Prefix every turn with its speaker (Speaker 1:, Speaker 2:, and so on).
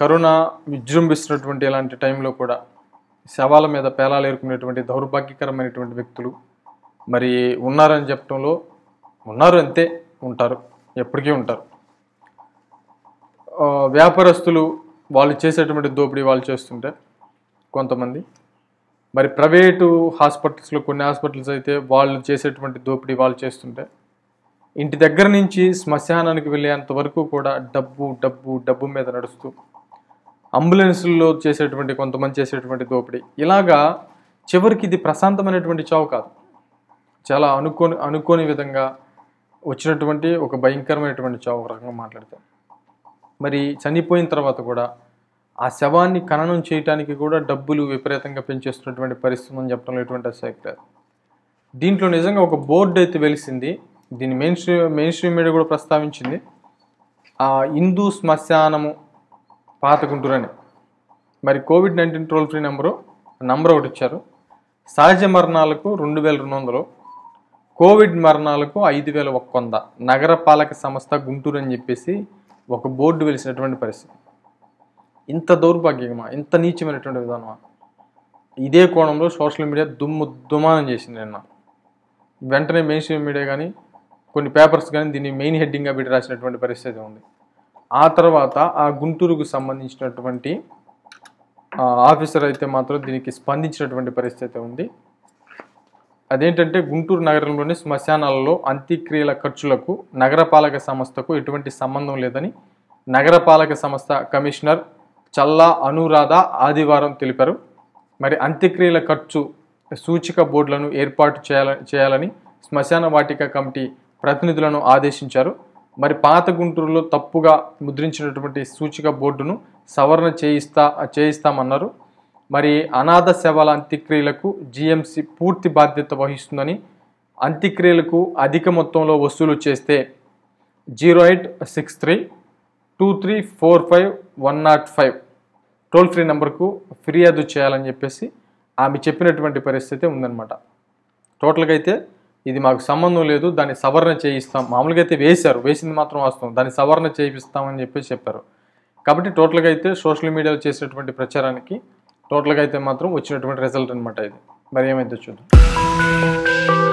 Speaker 1: corona విజృంభిస్తున్నటువంటి ఇలాంటి టైంలో కూడా శవాల మీద పేలాలు ఏరుకునేటువంటి దౌర్భాగ్యకరమైనటువంటి వ్యక్తులు మరి ఉన్నారని చెప్పడంలో ఉన్నారు అంతే ఉంటారు ఎప్పటికీ ఉంటారు వ్యాపారస్తులు వాళ్ళు చేసేటువంటి దోపిడీ వాళ్ళు చేస్తుంటే కొంతమంది మరి ప్రైవేటు హాస్పిటల్స్లో కొన్ని హాస్పిటల్స్ అయితే వాళ్ళు చేసేటువంటి దోపిడీ వాళ్ళు చేస్తుంటే ఇంటి దగ్గర నుంచి శ్మశానానికి వెళ్ళేంత వరకు కూడా డబ్బు డబ్బు డబ్బు మీద నడుస్తూ అంబులెన్సుల్లో చేసేటువంటి కొంతమంది చేసేటువంటి దోపిడీ ఇలాగా చివరికి ఇది ప్రశాంతమైనటువంటి చావు కాదు చాలా అనుకోని అనుకోని విధంగా వచ్చినటువంటి ఒక భయంకరమైనటువంటి చావు రకంగా మాట్లాడతాం మరి చనిపోయిన తర్వాత కూడా ఆ శవాన్ని ఖననం చేయడానికి కూడా డబ్బులు విపరీతంగా పెంచేస్తున్నటువంటి పరిస్థితి అని చెప్పడం ఎటువంటి అసహ్యం దీంట్లో నిజంగా ఒక బోర్డు అయితే వెలిసింది దీన్ని mainstream mainstream media కూడా ప్రస్తావించింది ఆ హిందూ శ్మశానము పాత గుంటూరు అని మరి COVID nineteen toll free number number ఒకటి ఇచ్చారు సహజ మరణాలకు రెండు వేల రెండు వందలు కోవిడ్ మరణాలకు ఐదు వేల ఒక్క వంద నగరపాలక సంస్థ గుంటూరు అని చెప్పేసి ఒక బోర్డు వెలిసినటువంటి పరిస్థితి ఇంత దౌర్భాగ్యమా ఇంత నీచమైనటువంటి విధానమా ఇదే కోణంలో సోషల్ మీడియా దుమ్ము దుమానం చేసింది నిన్న వెంటనే మెయిన్ స్ట్రీమ్ మీడియా కానీ కొన్ని పేపర్స్ కానీ దీన్ని మెయిన్ హెడ్డింగ్గా పెట్టి రాసినటువంటి పరిస్థితి ఉంది ఆ తర్వాత ఆ గుంటూరుకు సంబంధించినటువంటి ఆఫీసర్ అయితే మాత్రం దీనికి స్పందించినటువంటి పరిస్థితి ఉంది అదేంటంటే గుంటూరు నగరంలోని శ్మశానాలలో అంత్యక్రియల ఖర్చులకు నగరపాలక సంస్థకు ఎటువంటి సంబంధం లేదని నగరపాలక సంస్థ కమిషనర్ చల్లా అనురాధ ఆదివారం తెలిపారు మరి అంత్యక్రియల ఖర్చు సూచిక బోర్డులను ఏర్పాటు చేయాలని శ్మశాన వాటిక కమిటీ ప్రతినిధులను ఆదేశించారు మరి పాత గుంటూరులో తప్పుగా ముద్రించినటువంటి సూచిక బోర్డును సవరణ చేయిస్తా చేయిస్తామన్నారు మరి అనాథ సేవల అంత్యక్రియలకు జిఎంసి పూర్తి బాధ్యత వహిస్తుందని అంత్యక్రియలకు అధిక మొత్తంలో వసూలు చేస్తే zero eight six three two three four five one not five toll free నెంబర్కు ఫిర్యాదు చేయాలని చెప్పేసి ఆమె చెప్పినటువంటి పరిస్థితి ఉందన్నమాట టోటల్గా అయితే ఇది మాకు సంబంధం లేదు దాన్ని సవరణ చేయిస్తాం మామూలుగా అయితే వేశారు వేసింది మాత్రం వాస్తవం దాన్ని సవరణ చేయిస్తామని చెప్పేసి చెప్పారు కాబట్టి టోటల్గా అయితే సోషల్ మీడియాలో చేసినటువంటి ప్రచారానికి టోటల్గా అయితే మాత్రం వచ్చినటువంటి రిజల్ట్ అనమాట ఇది మరి ఏమైతే చూద్దాం